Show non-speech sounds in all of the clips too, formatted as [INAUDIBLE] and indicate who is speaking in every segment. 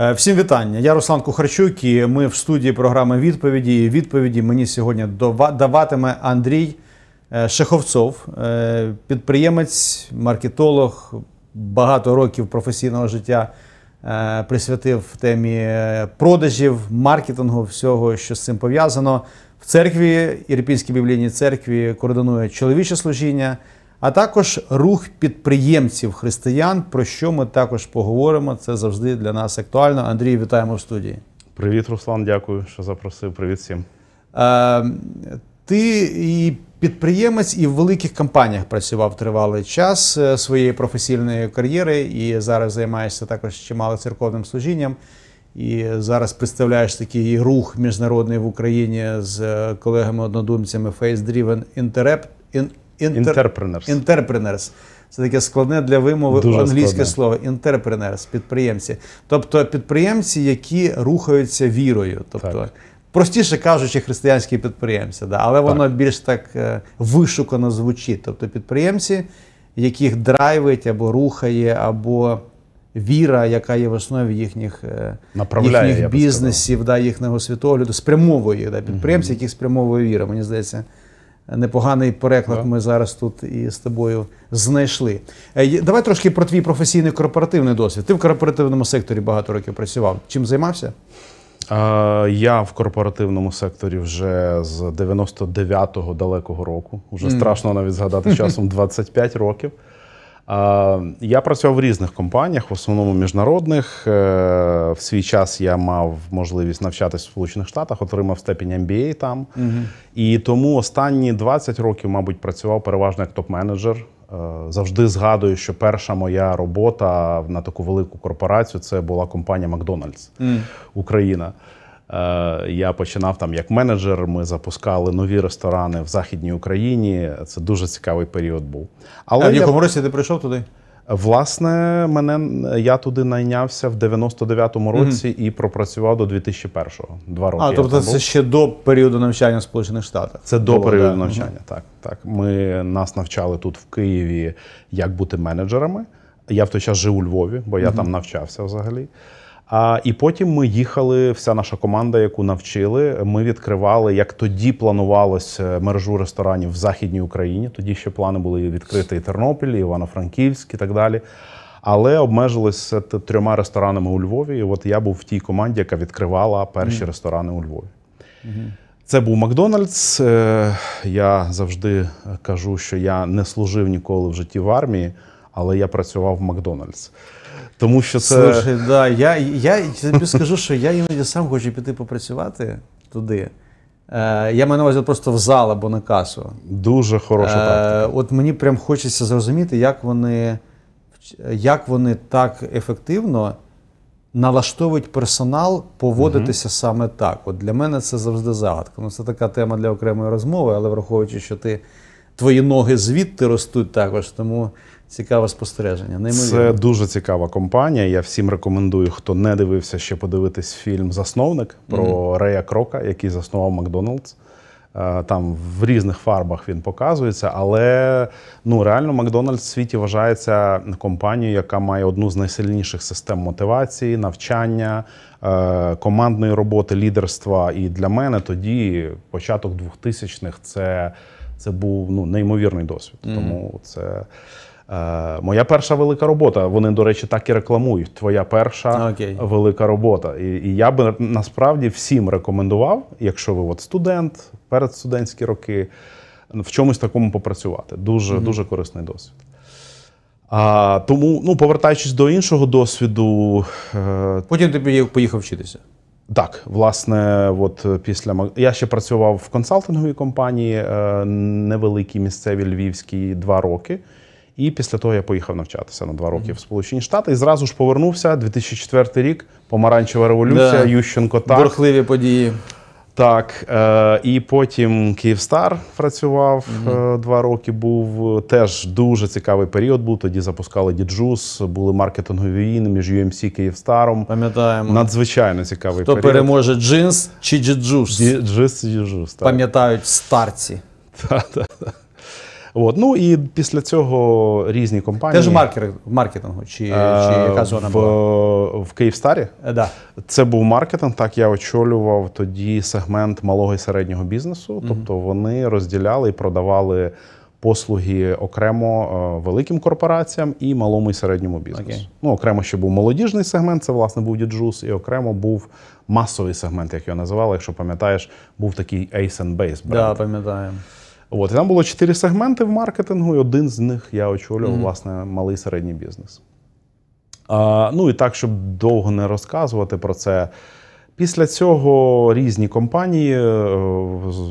Speaker 1: Е, всім вітання. Я Руслан Кухарчук. і Ми в студії програми відповіді. І Відповіді мені сьогодні даватиме Андрій е, Шеховцов, е, підприємець, маркетолог. Багато років професійного життя присвятив темі продажів, маркетингу, всього, що з цим пов'язано. В церкві Ірпінській біблійній церкві координує чоловіче служіння а також рух підприємців християн, про що ми також поговоримо. Це завжди для нас актуально. Андрій, вітаємо в студії. Привіт, Руслан. Дякую, що запросив. Привіт всім. Е, ти і підприємець, і в великих компаніях працював тривалий час е, своєї професійної кар'єри, і зараз займаєшся також чимало церковним служінням. І зараз представляєш такий рух міжнародний в Україні з е, колегами-однодумцями Face Driven Interrupt. Інтерпренерс. Інтерпренерс. Це таке складне для вимови Дуже англійське складне. слово інтерпренерс, підприємці. Тобто підприємці, які рухаються вірою. Тобто, так. простіше кажучи, християнські підприємці, да, але воно більш так е, вишукано звучить. Тобто підприємці, яких драйвить або рухає, або віра, яка є в основі їхніх е, їхніх бізнесів, да, їхнього світогляду, спрямовує їх, да, підприємці, угу. яких спрямовує віра, мені здається непоганий переклад. Ми зараз тут і з тобою знайшли. Е, давай трошки про твій професійний корпоративний досвід. Ти в корпоративному секторі багато років працював. Чим займався?
Speaker 2: Я в корпоративному секторі вже з 99-го далекого року. Вже страшно навіть згадати часом 25 [LAUGHS] років. Я працював в різних компаніях, в основному міжнародних. Е, в свій час я мав можливість навчатися в Сполучених Штатах, отримав степінь MBA там. Угу. І тому останні 20 років, мабуть, працював переважно як топ-менеджер. Е, завжди згадую, що перша моя робота на таку велику корпорацію це була компанія Макдональдс mm. Україна. Е, я починав там як менеджер. Ми запускали нові ресторани в Західній Україні. Це дуже цікавий період був. Але а в якому я... році ти прийшов туди? Власне, мене я туди найнявся в
Speaker 1: 99-му році
Speaker 2: mm. і пропрацював до 2001-го. Два роки. А тобто, це
Speaker 1: ще до періоду навчання в Сполучених Штатах. Це до О, періоду да. навчання. Mm. Так,
Speaker 2: так. Ми нас навчали тут в Києві, як бути менеджерами. Я в той час жив у Львові, бо я mm -hmm. там навчався взагалі. А і потім ми їхали. Вся наша команда, яку навчили. Ми відкривали, як тоді планувалося е, мережу ресторанів в західній Україні. Тоді ще плани були відкрити і Тернопіль, і Івано-Франківськ і так далі. Але обмежилися трьома ресторанами у Львові. І От я був в тій команді, яка відкривала перші mm. ресторани у Львові. Mm -hmm. Це був Макдональдс. Е, я завжди кажу, що я не служив ніколи в житті в армії але я працював в Макдональдс. Тому що це. Слушай,
Speaker 1: да, я я тобі скажу, що я іноді сам хочу піти попрацювати туди. Е, Я маю на увазі просто в зал або на касу.
Speaker 2: Дуже хороша практика.
Speaker 1: Е, От мені прям хочеться зрозуміти, як вони як вони так ефективно налаштовують персонал поводитися угу. саме так. От Для мене це завжди загадка. Ну, Це така тема для окремої розмови, але враховуючи, що ти. Твої ноги звідти ростуть також, тому Цікаве спостереження. Неймовірно. Це
Speaker 2: дуже цікава компанія. Я всім рекомендую, хто не дивився ще подивитись фільм Засновник про mm Рея Крока, який заснував МакДональдс. Е, там в різних фарбах він показується, але ну реально Макдональдс в світі вважається компанією, яка має одну з найсильніших систем мотивації, навчання, е, командної роботи, лідерства. І для мене тоді початок 2000-х це це був ну неймовірний досвід. Mm -hmm. Тому це. Е, моя перша велика робота. Вони, до речі, так і рекламують. Твоя перша Окей. велика робота. І і я би насправді всім рекомендував, якщо ви от студент, студентські роки, в чомусь такому попрацювати. Дуже mm -hmm. дуже корисний досвід. А, Тому, ну, повертаючись до іншого досвіду. Е,
Speaker 1: Потім ти поїхав вчитися.
Speaker 2: Так, власне, от е, після я ще працював в консалтинговій компанії, невеликій місцевій львівській два роки. І після того я поїхав навчатися на два роки mm. в Сполучені Штати і зразу ж повернувся. 2004 рік, помаранчева революція, да. Ющенко так. Бурхливі події. Так, е, і потім Київстар працював угу. два роки. Був теж дуже цікавий період. Був тоді запускали діджус, були маркетингові війни між UMC ем і Київстаром. Пам'ятаємо надзвичайно цікавий Хто період. Хто переможе джинс чи діджус? Джинс чи діджус.
Speaker 1: Пам'ятають старці. Так, [LAUGHS] так.
Speaker 2: От. Ну і після цього різні компанії. Теж у маркер,
Speaker 1: маркетингу чи, чи е, яка зона в,
Speaker 2: була? В Київстарі? Е, да. Це був маркетинг. Так, я очолював тоді сегмент малого і середнього бізнесу. Mm -hmm. Тобто вони розділяли і продавали послуги окремо е, великим корпораціям і малому і середньому бізнесу. Okay. Ну, окремо ще був молодіжний сегмент, це власне був діджус, і окремо був масовий сегмент, як його називали. Якщо пам'ятаєш, був такий Ace and Base бренд. Да, пам'ятаємо. От і там було чотири сегменти в маркетингу, і один з них я очолював, mm -hmm. власне, малий середній бізнес. А, Ну і так, щоб довго не розказувати про це. Після цього різні компанії, е,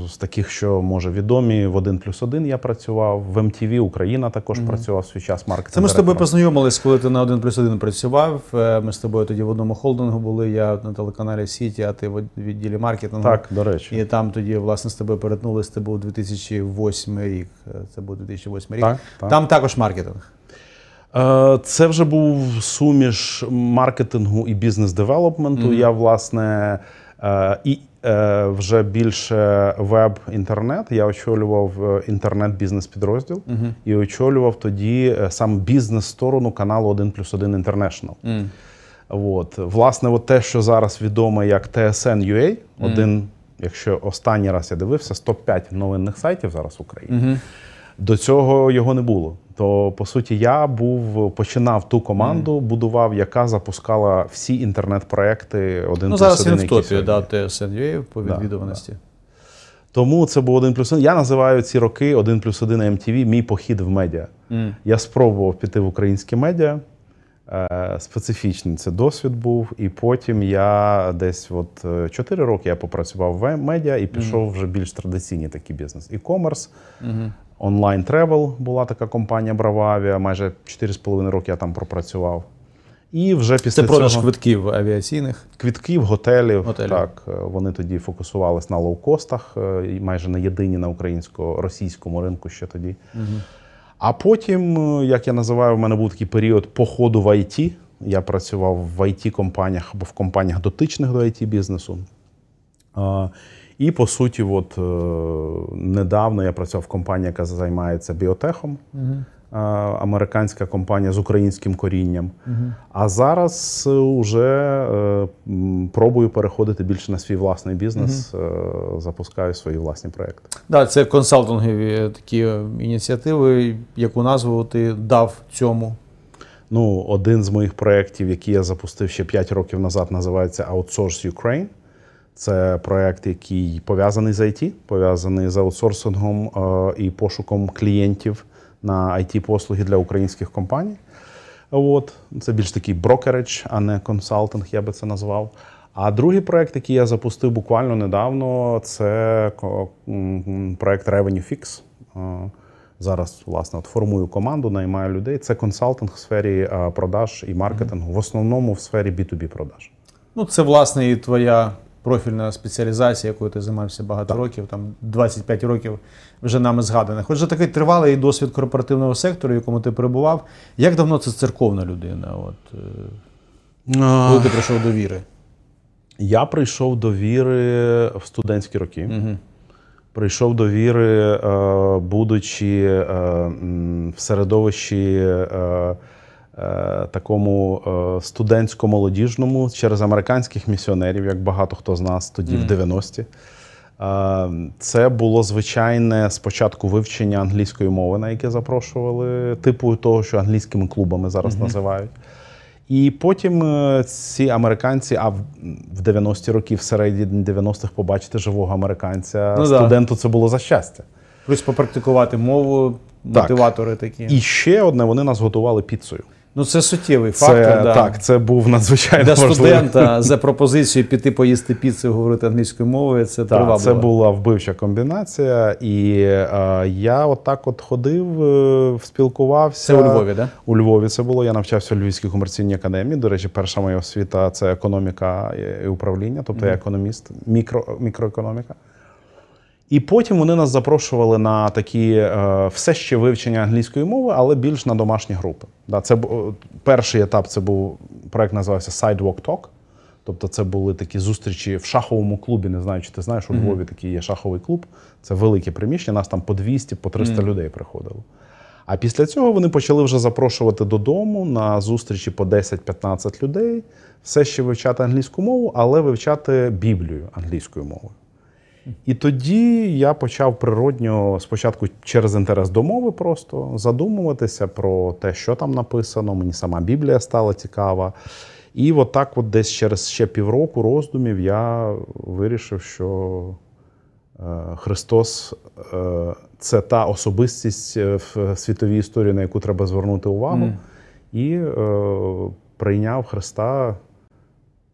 Speaker 2: з таких, що може відомі, в 1 плюс 1 я працював, в МТВ ем Україна також mm -hmm. працював свій час маркетинг. Це ми з тобою
Speaker 1: познайомились, коли ти на 1 плюс 1 працював. Е, ми з тобою тоді в одному холдингу були. Я на телеканалі Сіті, а ти в відділі маркетингу. Так, до речі. І там тоді, власне, з тобою перетнулись. Це був 2008 рік. Е, це був 2008 рік. Так, так. Там також маркетинг. Е, це вже був суміш маркетингу і
Speaker 2: бізнес-девелопменту. Mm -hmm. Я власне е, і е, вже більше веб-інтернет. Я очолював інтернет-бізнес-підрозділ mm -hmm. і очолював тоді сам бізнес-сторону каналу 1 плюс 1 інтернешнл. От. Власне, от те, що зараз відоме як TSN.ua, один, якщо останній раз я дивився, 105 новинних сайтів зараз в Україні. -hmm. До цього його не було. То по суті, я був починав ту команду, mm. будував, яка запускала всі інтернет-проекти. Один ну, зараз він в топі,
Speaker 1: да, TSN.UA по відвідуваності. Да, да.
Speaker 2: Тому це був один плюс один. Я називаю ці роки один плюс один МТВ. Ем мій похід в медіа. Mm. Я спробував піти в українські медіа. Е, специфічний це досвід був, і потім я десь от 4 е, роки я попрацював в медіа і пішов mm вже більш традиційні такі бізнес. І комерс, mm -hmm. Online Travel була така компанія Брававія. Майже 4,5 роки я там пропрацював. І вже після Це продаж цього... квитків авіаційних. Квитків, готелів. готелів. Так, е, Вони тоді фокусувалися на лоукостах, е, майже на єдині на українсько-російському ринку ще тоді. Угу. А потім, е, як я називаю, в мене був такий період походу в ІТ. Я працював в it компаніях або в компаніях дотичних до it бізнесу. І по суті, от е, недавно я працював в компанії, яка займається біотехом. Е, американська компанія з українським корінням. Угу. А зараз вже е, пробую переходити більше на свій власний бізнес, угу. запускаю свої власні проекти.
Speaker 1: Так, да, це консалтингові такі ініціативи. Яку назву ти дав цьому?
Speaker 2: Ну, один з моїх проєктів, який я запустив ще 5 років назад, називається Outsource Ukraine. Це проект, який пов'язаний з IT, пов'язаний з аутсорсингом е, і пошуком клієнтів на it послуги для українських компаній. От це більш такий брокередж, а не консалтинг, я би це назвав. А другий проект, який я запустив буквально недавно, це проект Revenue Fix. Е, зараз власне от формую команду, наймаю людей. Це консалтинг в сфері е, продаж і маркетингу, в основному в сфері B2B продаж.
Speaker 1: Ну, це власне і твоя профільна спеціалізація, якою ти займався багато так. років, там 25 років вже нами згаданих. Отже, такий тривалий досвід корпоративного сектору, в якому ти перебував. Як давно це церковна людина? От, е, а... Коли ти
Speaker 2: прийшов до віри? Я прийшов до віри в студентські роки. Угу. Прийшов до віри, е, будучи е, в середовищі Е, такому е, студентсько-молодіжному через американських місіонерів, як багато хто з нас тоді, mm. в 90-ті, е, це було звичайне спочатку вивчення англійської мови, на яке запрошували, типу того, що англійськими клубами зараз mm -hmm. називають. І потім ці американці, а в 90-ті роки, в середині 90-х, побачити живого американця ну, студенту, да. це було за щастя.
Speaker 1: Плюс попрактикувати мову, мотиватори такі. І ще
Speaker 2: одне вони нас готували піцею.
Speaker 1: Ну, це суттєвий це, фактор. да. Так, це
Speaker 2: був надзвичайно Для важливий. студента за
Speaker 1: пропозицією піти поїсти
Speaker 2: піцу, говорити англійською мовою. Це так, привабливо. Це була вбивча комбінація, і а, е, я отак от ходив, е, спілкувався. Це у Львові, да? У Львові це було. Я навчався у Львівській комерційній академії. До речі, перша моя освіта це економіка і управління, тобто mm я економіст, мікро, мікроекономіка. І потім вони нас запрошували на такі е, все ще вивчення англійської мови, але більш на домашні групи. Це е, перший етап. Це був проект, називався Sidewalk Talk. Тобто, це були такі зустрічі в шаховому клубі. Не знаю, чи ти знаєш, у Львові такий є шаховий клуб. Це велике приміщення. Нас там по 200, по 300 mm. людей приходило. А після цього вони почали вже запрошувати додому на зустрічі по 10-15 людей, все ще вивчати англійську мову, але вивчати Біблію англійською мовою. І тоді я почав природньо спочатку через інтерес до мови просто задумуватися про те, що там написано. Мені сама Біблія стала цікава. І отак, от, от десь через ще півроку роздумів, я вирішив, що е, Христос е, це та особистість е, в світовій історії, на яку треба звернути увагу, mm. і прийняв Христа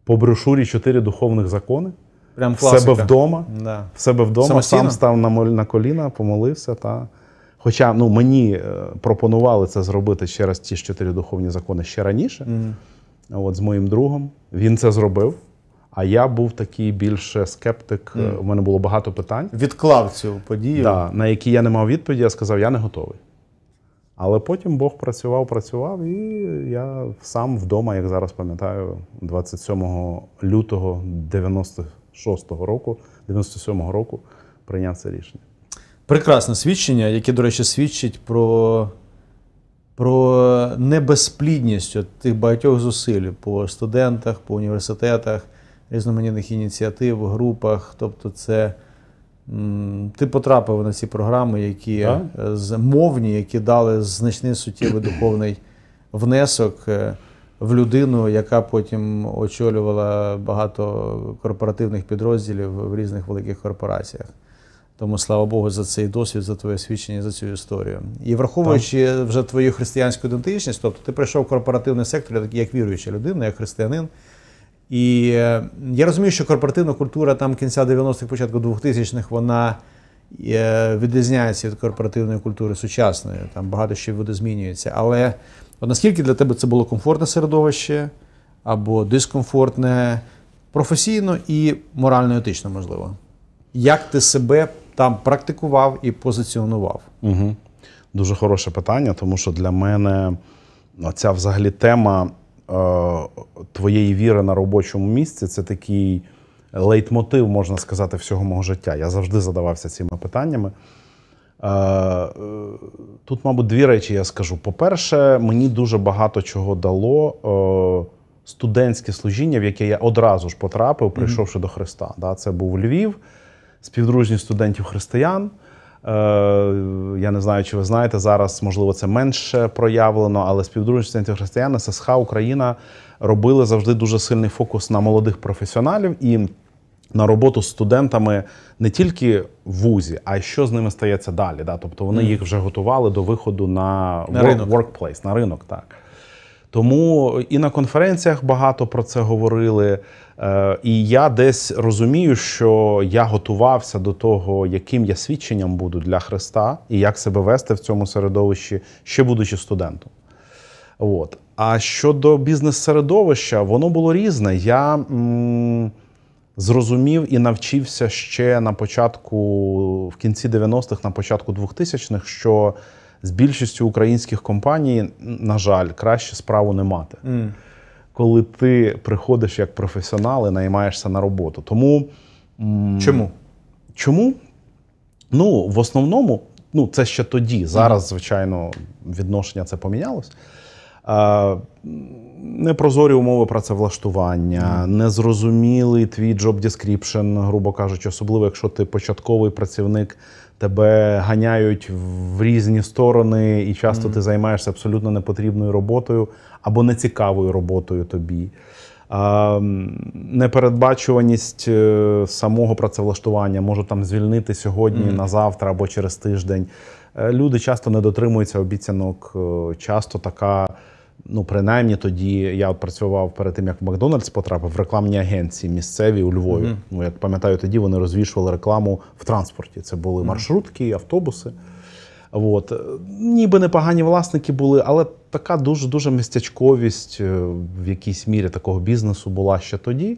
Speaker 2: по брошурі чотири духовних закони.
Speaker 1: Прям класика. себе вдома. Да. В себе вдома Самостійно? сам
Speaker 2: став на мол, на коліна, помолився. Та... Хоча ну, мені е, пропонували це зробити ще раз ті ж чотири духовні закони ще раніше, угу. От з моїм другом. Він це зробив. А я був такий більше скептик. Mm. У мене було багато питань. Відклав цю подію, да, на які я не мав відповіді, я сказав, я не готовий. Але потім Бог працював, працював, і я сам вдома, як зараз пам'ятаю, 27 лютого 90 96-го року, 97-го року прийняв це рішення.
Speaker 1: Прекрасне свідчення, яке, до речі, свідчить про про небезплідність тих багатьох зусиль по студентах, по університетах, різноманітних ініціатив, групах. Тобто, це м, ти потрапив на ці програми, які е, з мовні, які дали значний суттєвий духовний внесок. Е, в людину, яка потім очолювала багато корпоративних підрозділів в різних великих корпораціях. Тому слава Богу, за цей досвід, за твоє свідчення, за цю історію. І враховуючи так. вже твою християнську ідентичність, тобто ти прийшов в корпоративний сектор як віруюча людина, як християнин. І е, я розумію, що корпоративна культура там кінця 90-х, початку 2000-х, вона е, відрізняється від корпоративної культури сучасної. Там багато ще буде змінюється. Але Наскільки для тебе це було комфортне середовище або дискомфортне професійно і морально-етично, можливо? Як ти себе там практикував і позиціонував?
Speaker 2: Угу. Дуже хороше питання, тому що для мене ця взагалі тема е, твоєї віри на робочому місці це такий лейтмотив, можна сказати, всього мого життя. Я завжди задавався цими питаннями. Е, е, тут, мабуть, дві речі я скажу. По-перше, мені дуже багато чого дало е, студентське служіння, в яке я одразу ж потрапив, прийшовши до Христа. Це був Львів, співдружність студентів християн. Я не знаю, чи ви знаєте, зараз, можливо, це менше проявлено, але співдружність студентів християн ССХ Україна робили завжди дуже сильний фокус на молодих професіоналів. І на роботу з студентами не тільки в вузі, а й що з ними стається далі. Да? Тобто вони mm. їх вже готували до виходу на, на ринок. workplace, на ринок. так. Тому і на конференціях багато про це говорили. Е, і я десь розумію, що я готувався до того, яким я свідченням буду для Христа і як себе вести в цьому середовищі, ще будучи студентом. От. А щодо бізнес-середовища, воно було різне. Я. М зрозумів і навчився ще на початку, в кінці 90-х, на початку 2000-х, що з більшістю українських компаній, на жаль, краще справу не мати, mm. коли ти приходиш як професіонал і наймаєшся на роботу. Тому чому? Чому? Ну, в основному, ну це ще тоді. Зараз, звичайно, відношення це помінялось непрозорі умови працевлаштування, незрозумілий твій job description, грубо кажучи, особливо якщо ти початковий працівник, тебе ганяють в різні сторони, і часто mm. ти займаєшся абсолютно непотрібною роботою або нецікавою роботою тобі. Ем, непередбачуваність е, самого працевлаштування можу там звільнити сьогодні, mm. на завтра або через тиждень. Е, люди часто не дотримуються обіцянок, е, часто така. Ну, принаймні тоді я працював перед тим, як в Макдональдс потрапив в рекламні агенції місцеві у Львові. Mm. Ну, як пам'ятаю, тоді вони розвішували рекламу в транспорті. Це були mm. маршрутки, автобуси. От. Ніби непогані власники були, але така дуже-дуже містячковість е, в якійсь мірі такого бізнесу була ще тоді.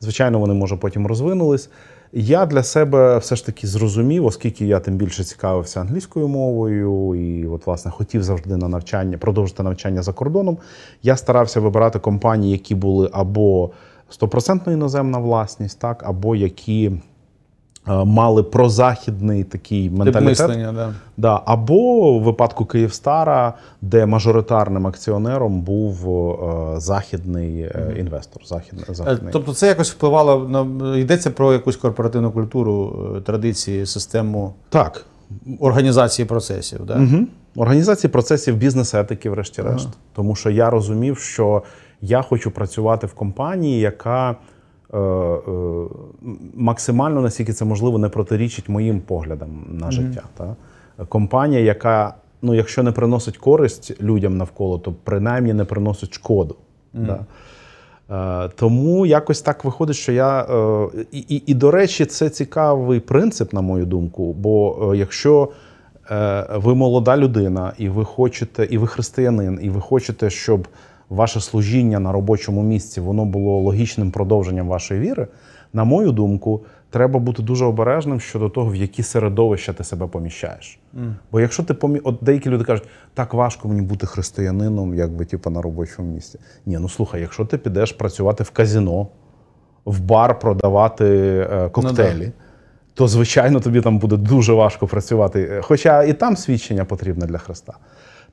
Speaker 2: Звичайно, вони може потім розвинулись я для себе все ж таки зрозумів, оскільки я тим більше цікавився англійською мовою і, от, власне, хотів завжди на навчання продовжити навчання за кордоном. Я старався вибирати компанії, які були або стопроцентно іноземна власність, так або які. Е, мали прозахідний такий менталітет. Мислення, да. Да. Або в випадку Київстара, де мажоритарним акціонером був е, західний е, інвестор. Захід, е, західний.
Speaker 1: Тобто це якось впливало на йдеться про якусь корпоративну культуру, е, традиції, систему так. організації процесів. Да? Угу. Організації процесів бізнес-етики,
Speaker 2: врешті-решт. Ага. Тому що я розумів, що я хочу працювати в компанії, яка. Е, е, максимально, наскільки це можливо, не протирічить моїм поглядам на життя. Та? Компанія, яка, ну, якщо не приносить користь людям навколо, то принаймні не приносить шкоду. Да? Е, тому якось так виходить, що я. І, і, і, до речі, це цікавий принцип, на мою думку. Бо якщо ви молода людина, і ви хочете, і ви християнин, і ви хочете, щоб ваше служіння на робочому місці воно було логічним продовженням вашої віри, на мою думку, треба бути дуже обережним щодо того, в які середовища ти себе поміщаєш. Mm. Бо якщо ти помі... От деякі люди кажуть, так важко мені бути християнином, якби типу, на робочому місці. Ні, ну слухай, якщо ти підеш працювати в казіно, в бар продавати е, коктейлі. No, ну то звичайно тобі там буде дуже важко працювати. Хоча і там свідчення потрібне для Христа.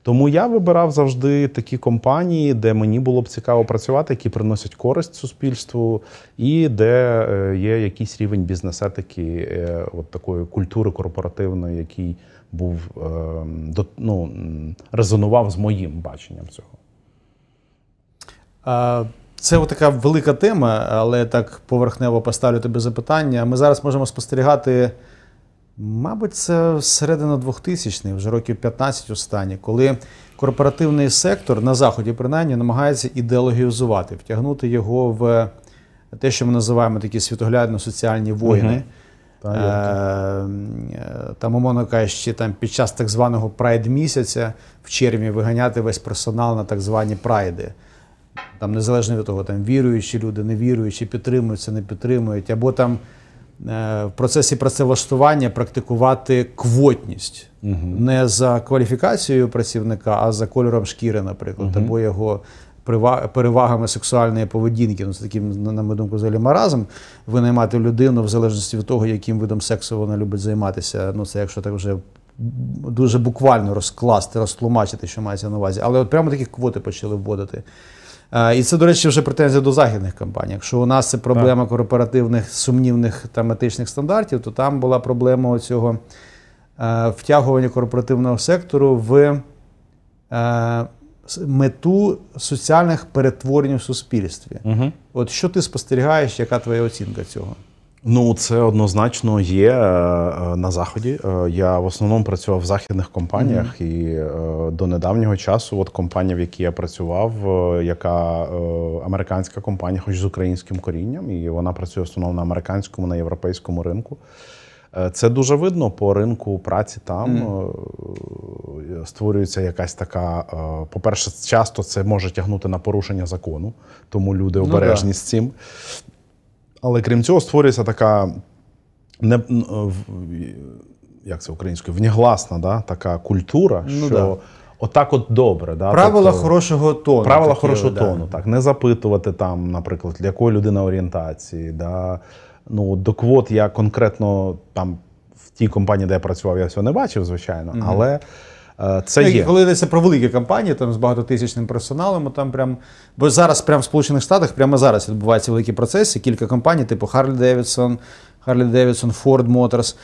Speaker 2: Тому я вибирав завжди такі компанії, де мені було б цікаво працювати, які приносять користь суспільству, і де е, є якийсь рівень бізнесетики, е, от такої культури корпоративної, який був е, ну, резонував з моїм баченням цього.
Speaker 1: Це така велика тема, але я так поверхнево поставлю тобі запитання. Ми зараз можемо спостерігати. Мабуть, це середина 2000-х, вже років 15 останні, коли корпоративний сектор на заході, принаймні, намагається ідеологізувати, втягнути його в те, що ми називаємо такі світоглядно-соціальні воїни. Е, е, там, умовно кажучи, там під час так званого прайд місяця в червні виганяти весь персонал на так звані прайди. Там незалежно від того, там віруючі люди, не невіруючі, підтримуються, не підтримують, або там Е, в процесі працевлаштування практикувати квотність угу. не за кваліфікацією працівника, а за кольором шкіри, наприклад, угу. або його перевагами сексуальної поведінки. Ну, це таким, на мою думку, взагалі маразм винаймати людину в залежності від того, яким видом сексу вона любить займатися. Ну, це якщо так вже. Дуже буквально розкласти, розтлумачити, що мається на увазі, але от прямо такі квоти почали вводити. Е, і це, до речі, вже претензія до західних компаній. Якщо у нас це проблема так. корпоративних сумнівних та етичних стандартів, то там була проблема цього е, втягування корпоративного сектору в е, мету соціальних перетворень у суспільстві. Угу. От що ти спостерігаєш, яка твоя оцінка цього?
Speaker 2: Ну, це однозначно є е, е, на заході. Е, я в основному працював в західних компаніях, mm -hmm. і до недавнього часу, от компанія, в якій я працював, яка американська компанія, хоч з українським корінням, і вона працює в основному на американському, на європейському ринку. Це дуже видно по ринку праці. Там mm. створюється якась така. По-перше, часто це може тягнути на порушення закону, тому люди обережні ну, да. з цим. Але крім цього, створюється така не, е, як це українською, внегласна да, така культура, ну, що да. отак от добре. Да, Правила тобто, хорошого тону. Правила такі, хорошого да. тону, так. Не запитувати, там, наприклад, для якої людина орієнтації. Да. Ну, До квот я конкретно там в тій
Speaker 1: компанії, де я працював, я цього не бачив, звичайно. Mm -hmm. але Е, це ну, є. Коли йдеться про великі компанії, там з багатотисячним персоналом, там прям бо зараз прямо в Сполучених Штатах прямо зараз відбуваються великі процеси. Кілька компаній, типу Харлі Девідсон, Харлі Девідсон, Форд Моторс.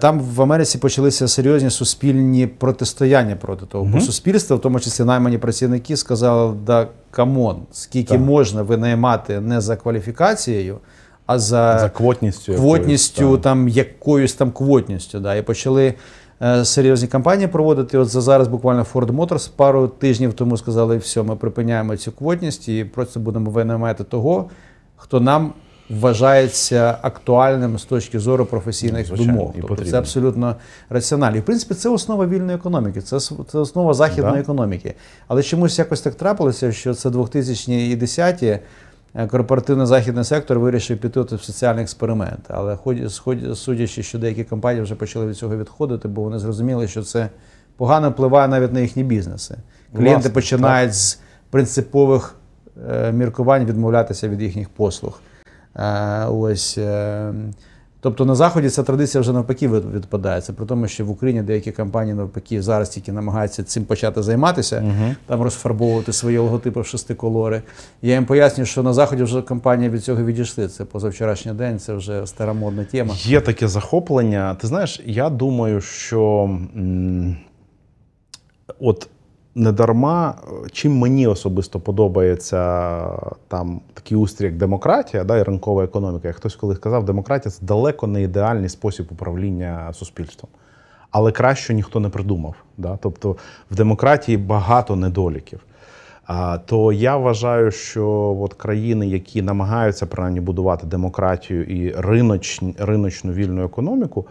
Speaker 1: Там в Америці почалися серйозні суспільні протистояння проти того. Mm -hmm. Бо суспільство, в тому числі наймані працівники, сказали: да камон, скільки так. можна винаймати не за кваліфікацією. А за, за квотністю, квотністю якоюсь, там. там якоюсь там квотністю. Да, І почали Е, серйозні кампанії проводити. От за зараз буквально Ford Motors пару тижнів тому сказали, все, ми припиняємо цю квотність і просто будемо винаймати того, хто нам вважається актуальним з точки зору професійних Звичайно, думок. Тобто це абсолютно раціонально. І в принципі, це основа вільної економіки, це це основа західної да. економіки. Але чомусь якось так трапилося, що це 2010-ті, Е, корпоративний західний сектор вирішив піти в соціальний експеримент. Але судячи, що деякі компанії вже почали від цього відходити, бо вони зрозуміли, що це погано впливає навіть на їхні бізнеси. Клієнти Власне, починають так. з принципових е, міркувань відмовлятися від їхніх послуг. Е, ось Тобто на Заході ця традиція вже навпаки відпадається. Це При тому, що в Україні деякі компанії навпаки зараз тільки намагаються цим почати займатися, угу. там розфарбовувати свої логотипи в шести колори. Я їм пояснюю, що на заході вже компанії від цього відійшли. Це позавчорашній день, це вже старомодна тема. Є
Speaker 2: таке захоплення. Ти знаєш, я думаю, що от недарма, чим мені особисто подобається там такий устрій, як демократія, да, і ринкова економіка. Як хтось колись казав, демократія це далеко не ідеальний спосіб управління суспільством. Але краще ніхто не придумав. Да? Тобто в демократії багато недоліків. А, То я вважаю, що от країни, які намагаються принаймні будувати демократію і риночну, риночну вільну економіку.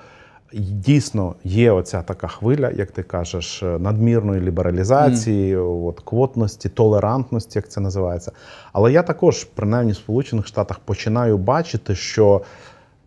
Speaker 2: Дійсно, є оця така хвиля, як ти кажеш, е, надмірної лібералізації, mm. от, квотності, толерантності, як це називається. Але я також, принаймні, в Сполучених Штатах починаю бачити, що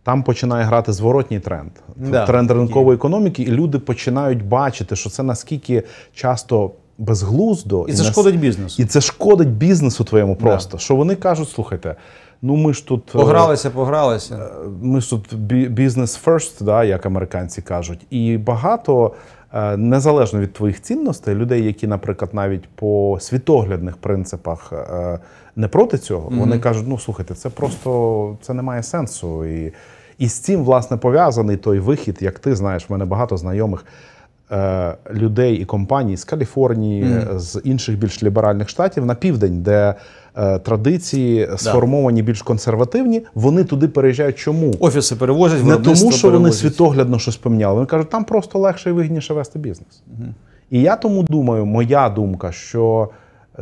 Speaker 2: там починає грати зворотній тренд, yeah. тренд ринкової економіки, і люди починають бачити, що це наскільки часто. Безглуздо і, і це нас... шкодить бізнесу, і це шкодить бізнесу твоєму. Просто yeah. що вони кажуть: слухайте ну ми ж тут е, погралися, погралися. Е, ми ж тут бізнес first, да, як американці кажуть, і багато. Е, незалежно від твоїх цінностей, людей, які, наприклад, навіть по світоглядних принципах не проти цього, mm -hmm. вони кажуть: ну слухайте, це просто це не має сенсу. І і з цим власне пов'язаний той вихід, як ти знаєш, в мене багато знайомих людей і компаній з Каліфорнії, mm з інших більш ліберальних штатів на південь, де Е, традиції сформовані більш консервативні, вони туди переїжджають. Чому
Speaker 1: офіси перевозять не тому, що перевозять. вони
Speaker 2: світоглядно щось поміняли. Вони кажуть, там просто легше і вигідніше вести бізнес. Угу. І я тому думаю, моя думка, що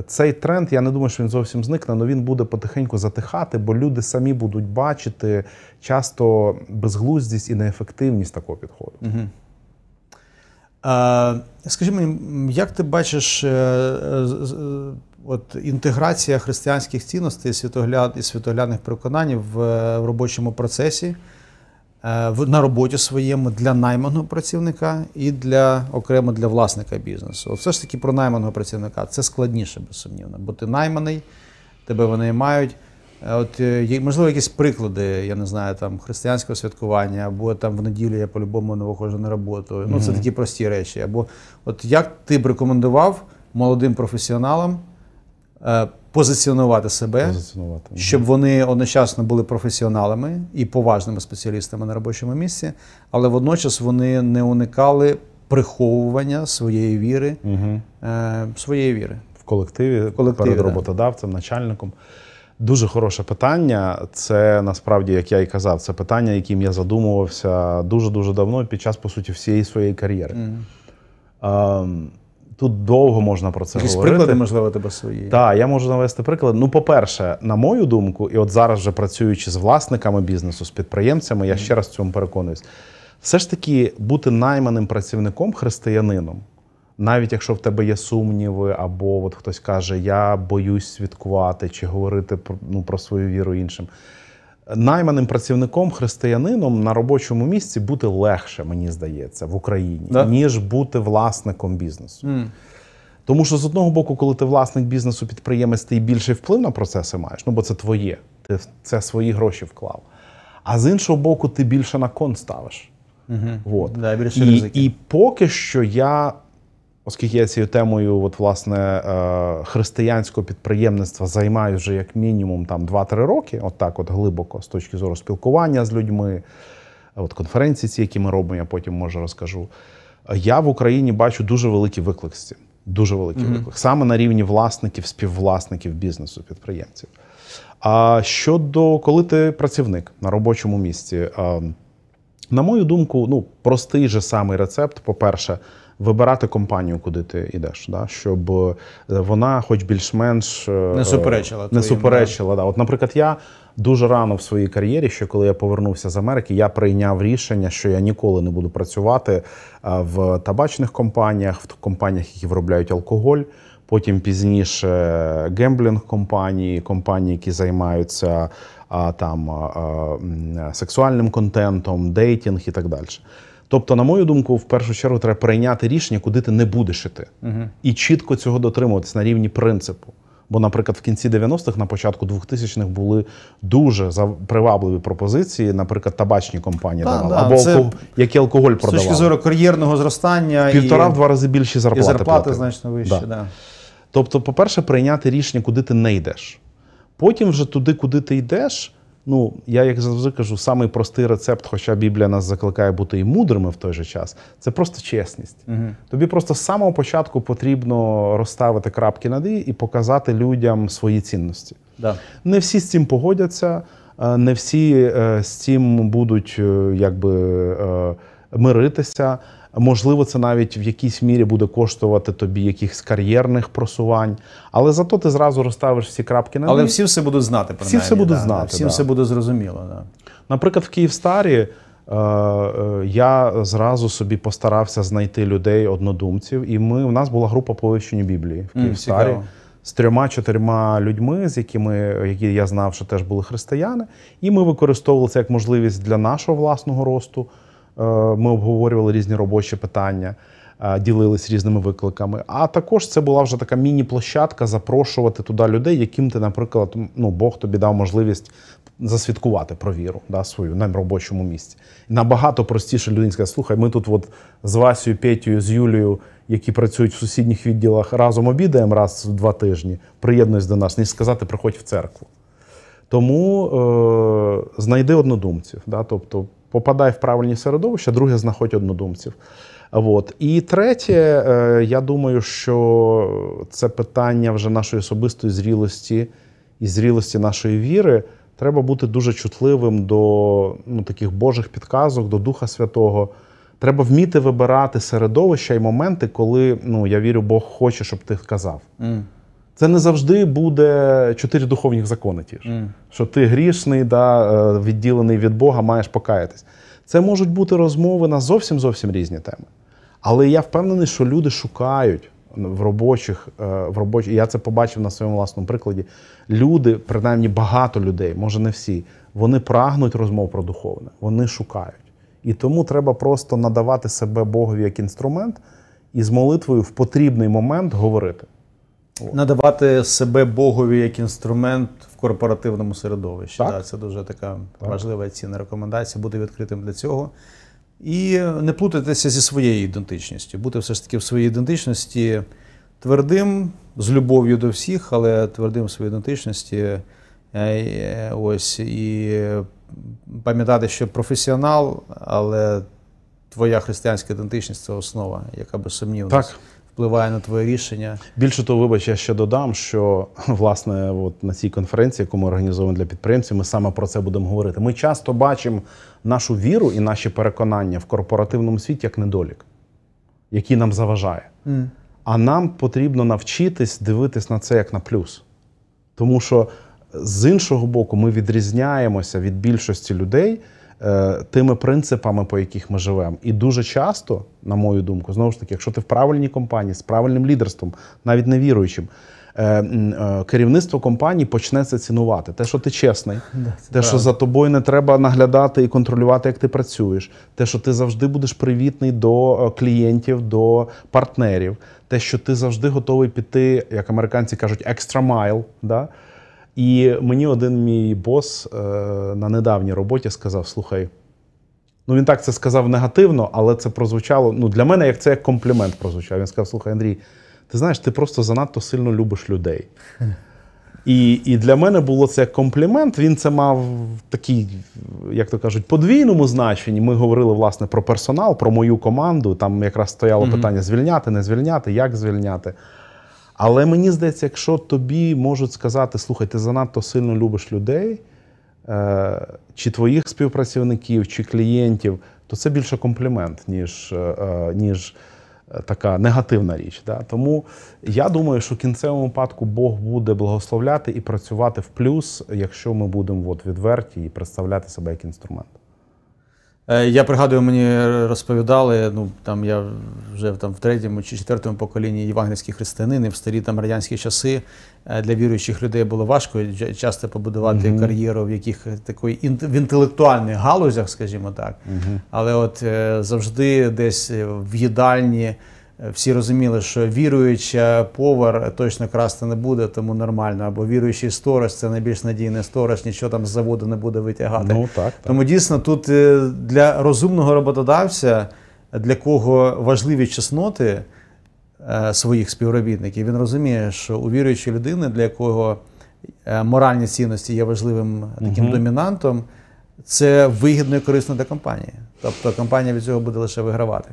Speaker 2: цей тренд, я не думаю, що він зовсім зникне, але він буде потихеньку затихати, бо люди самі будуть бачити часто безглуздість і неефективність такого підходу.
Speaker 1: Угу. Скажи мені, як ти бачиш е, от інтеграція християнських цінностей світогляд і світоглядних переконань в е, робочому процесі, е, в на роботі своєму для найманого працівника і для окремо для власника бізнесу. От все ж таки про найманого працівника це складніше, безсумнівно, бо ти найманий, тебе вони мають. Е, от є, можливо, якісь приклади, я не знаю, там християнського святкування, або там в неділю я по-любому не виходжу на роботу. Mm -hmm. Ну це такі прості речі. Або от як ти б рекомендував молодим професіоналам Е, позиціонувати себе, позиціонувати. щоб вони одночасно були професіоналами і поважними спеціалістами на робочому місці, але водночас вони не уникали приховування своєї віри, угу. своєї віри в колективі, в колективі перед роботодавцем, начальником. Дуже хороше питання.
Speaker 2: Це насправді, як я і казав, це питання, яким я задумувався дуже дуже давно під час по суті всієї своєї кар'єри. Mm тут довго можна про це Якісь говорити. приклади,
Speaker 1: можливо, тебе свої.
Speaker 2: Так, я можу навести приклад. Ну, по-перше, на мою думку, і от зараз вже працюючи з власниками бізнесу, з підприємцями, я ще раз в цьому переконуюсь. Все ж таки бути найманим працівником християнином, навіть якщо в тебе є сумніви, або от хтось каже, я боюсь святкувати чи говорити про, ну, про свою віру іншим. Найманим працівником, християнином на робочому місці бути легше, мені здається, в Україні, да? ніж бути власником бізнесу. Mm. Тому що з одного боку, коли ти власник бізнесу, підприємець, ти більший вплив на процеси маєш, ну бо це твоє, ти це свої гроші вклав. А з іншого боку, ти більше на кон ставиш. Угу. От. Да, більше і, і поки що я Оскільки я цією темою, от власне е, християнського підприємництва займаю вже як мінімум там 2-3 роки, от так от глибоко, з точки зору спілкування з людьми, от конференції, ці, які ми робимо, я потім може розкажу. Я в Україні бачу дуже великі виклик Дуже великий mm -hmm. виклик. Саме на рівні власників, співвласників бізнесу, підприємців. А щодо коли ти працівник на робочому місці, ем, на мою думку, ну простий же самий рецепт, по-перше, вибирати компанію, куди ти йдеш, да? щоб е, вона, хоч більш-менш е, не суперечила. Не суперечила. Да. От, наприклад, я дуже рано в своїй кар'єрі, ще коли я повернувся з Америки, я прийняв рішення, що я ніколи не буду працювати е, в табачних компаніях, в компаніях, які виробляють алкоголь. Потім пізніше гемблінг компанії, компанії, які займаються а, там а, сексуальним контентом, дейтінг і так далі. Тобто, на мою думку, в першу чергу треба прийняти рішення, куди ти не будеш іти, угу. і чітко цього дотримуватись на рівні принципу. Бо, наприклад, в кінці 90-х, на початку 2000-х були дуже привабливі пропозиції, наприклад, табачні компанії Та, давали, да, або це... які алкоголь продавали. З точки зору
Speaker 1: кар'єрного зростання півтора-два і... рази більші зарплати. І зарплати платили. значно вищі. Да. Да.
Speaker 2: Тобто, по-перше, прийняти рішення, куди ти не йдеш. Потім вже туди, куди ти йдеш. Ну, я як завжди кажу, самий простий рецепт, хоча Біблія нас закликає бути і мудрими в той же час, це просто чесність. Угу. Тобі просто з самого початку потрібно розставити крапки над «і» і показати людям свої цінності. Да. Не всі з цим погодяться, е, не всі е, з цим будуть е, якби миритися. Можливо, це навіть в якійсь мірі буде коштувати тобі якихось кар'єрних просувань, але зато ти зразу розставиш всі крапки на. Але всі все
Speaker 1: будуть знати про Всі все будуть да, знати. Да, всім да. все
Speaker 2: буде зрозуміло. Да. Наприклад, в Київстарі. Е, е, я зразу собі постарався знайти людей однодумців, і ми у нас була група по вивченню Біблії в Київстарі mm, з трьома-чотирма людьми, з якими які я знав, що теж були християни, і ми використовували це як можливість для нашого власного росту. Е, ми обговорювали різні робочі питання, е, ділились різними викликами. А також це була вже така міні-площадка запрошувати туди людей, яким ти, наприклад, ну Бог тобі дав можливість засвідкувати про віру да, свою на робочому місці. Набагато простіше людині сказати, слухай, ми тут, от з Васю, Петю, з Юлією, які працюють в сусідніх відділах, разом обідаємо раз в два тижні, приєднуйся до нас, ніж сказати, приходь в церкву. Тому е, знайди однодумців. Да, тобто Попадай в правильні середовища, друге знаходь однодумців. От. І третє, е, я думаю, що це питання вже нашої особистої зрілості і зрілості нашої віри. Треба бути дуже чутливим до ну, таких Божих підказок, до Духа Святого. Треба вміти вибирати середовища і моменти, коли ну, я вірю, Бог хоче, щоб ти казав. Mm. Це не завжди буде чотири духовні закони. Ті ж mm. що ти грішний, да, е, відділений від Бога, маєш покаятись. Це можуть бути розмови на зовсім зовсім різні теми. Але я впевнений, що люди шукають в робочих е, в робочих. Я це побачив на своєму власному прикладі. Люди, принаймні багато людей, може не всі, вони прагнуть розмов про духовне, вони шукають. І тому треба просто надавати себе Богові як інструмент і з молитвою в потрібний момент говорити.
Speaker 1: Надавати себе Богові як інструмент в корпоративному середовищі. Так. Да, це дуже така так. важлива і цінна рекомендація, бути відкритим для цього. І не плутатися зі своєю ідентичністю, бути все ж таки в своїй ідентичності твердим, з любов'ю до всіх, але твердим в своїй ідентичності. Е, е, ось і пам'ятати, що професіонал, але твоя християнська ідентичність це основа, яка безсумнівна. Так впливає на твоє рішення. Більше того,
Speaker 2: вибач, я ще додам, що [LAUGHS] власне, от на цій конференції, яку ми організовуємо для підприємців, ми саме про це будемо говорити. Ми часто бачимо нашу віру і наші переконання в корпоративному світі як недолік, який нам заважає. Mm. А нам потрібно навчитись дивитись на це як на плюс. Тому що з іншого боку, ми відрізняємося від більшості людей. Е, тими принципами, по яких ми живемо. І дуже часто, на мою думку, знову ж таки, якщо ти в правильній компанії з правильним лідерством, навіть не віруючим, е, е, керівництво компанії почне це цінувати. Те, що ти чесний, [LAUGHS] те, що за тобою не треба наглядати і контролювати, як ти працюєш, те, що ти завжди будеш привітний до клієнтів, до партнерів, те, що ти завжди готовий піти, як американці кажуть, екстра mile, да? І мені один мій бос е, на недавній роботі сказав: Слухай, ну він так це сказав негативно, але це прозвучало. Ну, для мене як це як комплімент прозвучав. Він сказав: Слухай, Андрій, ти знаєш, ти просто занадто сильно любиш людей. [LAUGHS] І і для мене було це як комплімент. Він це мав такий, як то кажуть, подвійному значенні. Ми говорили власне про персонал, про мою команду. Там якраз стояло питання звільняти, не звільняти, як звільняти. Але мені здається, якщо тобі можуть сказати, слухай, ти занадто сильно любиш людей, е, чи твоїх співпрацівників, чи клієнтів, то це більше комплімент, ніж е, е, ніж така негативна річ. Да? Тому я думаю, що в кінцевому випадку Бог буде благословляти і працювати в плюс, якщо ми будемо от, відверті і представляти себе як інструмент.
Speaker 1: Е, я пригадую, мені розповідали, ну там я вже там в третьому чи четвертому поколінні євангельські християнини, в старі там радянські часи е, для віруючих людей було важко часто побудувати mm -hmm. кар'єру в яких е, такої в інтелектуальних галузях, скажімо так. Mm -hmm. Але от завжди десь в їдальні. Е, всі розуміли, що віруюча повар точно красти не буде, тому нормально. Або віруючий сторож це найбільш надійний сторож, нічого там з заводу не буде витягати. Ну так, так. Тому дійсно тут е, для розумного роботодавця, для кого важливі чесноти е, своїх співробітників, він розуміє, що у віруючої людини, для якого моральні цінності є важливим таким угу. домінантом, це вигідно і корисно для компанії. Тобто компанія від цього буде лише вигравати.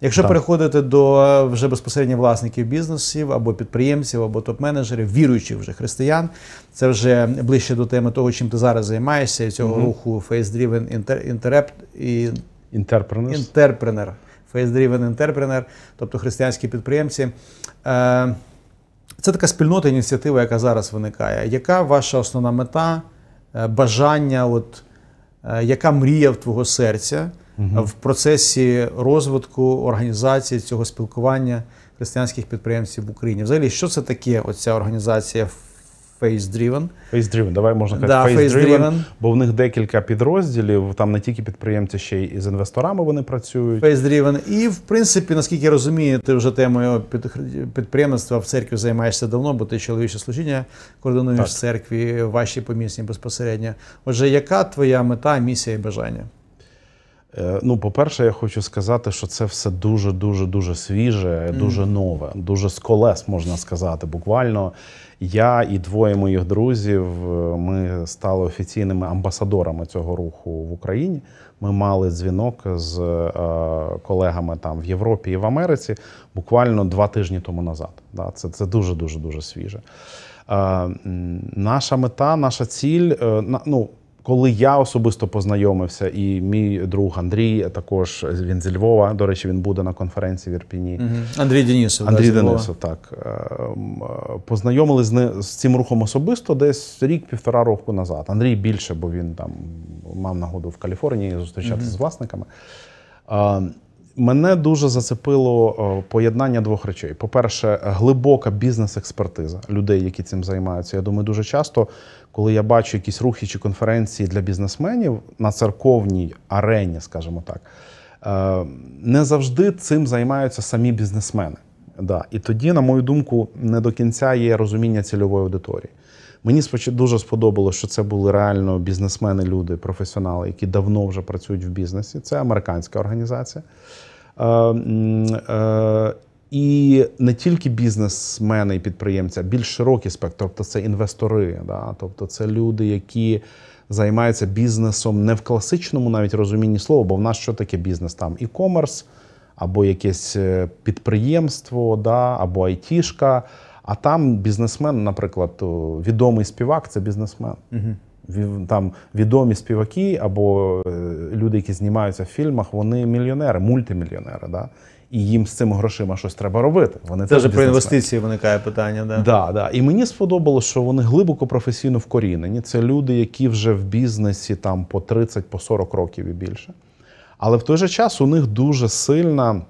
Speaker 1: Якщо так. переходити до е, вже безпосередньо власників бізнесів або підприємців, або топ-менеджерів, віруючих вже християн, це вже ближче до теми того, чим ти зараз займаєшся, і цього угу. руху Face-Driven інтер... і інтерпренер. Face-Driven Entrepreneur, тобто християнські підприємці. Е, це така спільнота ініціатива, яка зараз виникає. Яка ваша основна мета, е, бажання, от, яка мрія в твого серця? в процесі розвитку організації цього спілкування християнських підприємців в Україні. Взагалі, що це таке? Оця організація Face-driven.
Speaker 2: Face-driven, давай
Speaker 1: можна казати. Да, Face-driven, face бо
Speaker 2: в них декілька підрозділів. Там не тільки підприємці, ще й з інвесторами вони працюють.
Speaker 1: Face-driven. І в принципі, наскільки я розумію, ти вже темою підприємництва в церкві займаєшся давно, бо ти чоловіче служіння координуєш так. церкві, ваші помісні безпосередньо. Отже, яка твоя мета, місія і бажання?
Speaker 2: Е, ну, по-перше, я хочу сказати, що це все дуже, дуже, дуже свіже, дуже нове, дуже з колес можна сказати. Буквально я і двоє моїх друзів е, ми стали офіційними амбасадорами цього руху в Україні. Ми мали дзвінок з е, колегами там в Європі і в Америці буквально два тижні тому назад. Це це дуже дуже дуже свіже. Наша мета, наша ціль на ну. Коли я особисто познайомився, і мій друг Андрій, також він зі Львова. До речі, він буде на конференції в Ірпіні. Угу.
Speaker 1: Андрій Денісов. Андрій да, Денисов, так
Speaker 2: ем, е, познайомили з з цим рухом особисто десь рік-півтора року назад. Андрій більше, бо він там мав нагоду в Каліфорнії зустрічатися угу. з власниками. Ем, мене дуже зацепило е, поєднання двох речей: по-перше, глибока бізнес-експертиза людей, які цим займаються. Я думаю, дуже часто коли я бачу якісь рухи чи конференції для бізнесменів на церковній арені, скажімо так, е, не завжди цим займаються самі бізнесмени. Да. І тоді, на мою думку, не до кінця є розуміння цільової аудиторії. Мені дуже сподобалося, що це були реально бізнесмени, люди, професіонали, які давно вже працюють в бізнесі. Це американська організація. Е, е, і не тільки бізнесмени і підприємці, а більш широкий спектр, тобто це інвестори, да? тобто це люди, які займаються бізнесом не в класичному навіть розумінні слова, бо в нас що таке бізнес? Там і e комерс, або якесь е, підприємство, да? або айтішка. А там бізнесмен, наприклад, відомий співак це бізнесмен. Угу. Там відомі співаки або е, люди, які знімаються в фільмах, вони мільйонери, мультимільйонери. Да? і їм з цими грошима щось треба робити. Вони це вже про інвестиції
Speaker 1: виникає питання. Да?
Speaker 2: Да, да. І мені сподобалося, що вони глибоко професійно вкорінені. Це люди, які вже в бізнесі там по 30, по 40 років і більше. Але в той же час у них дуже сильна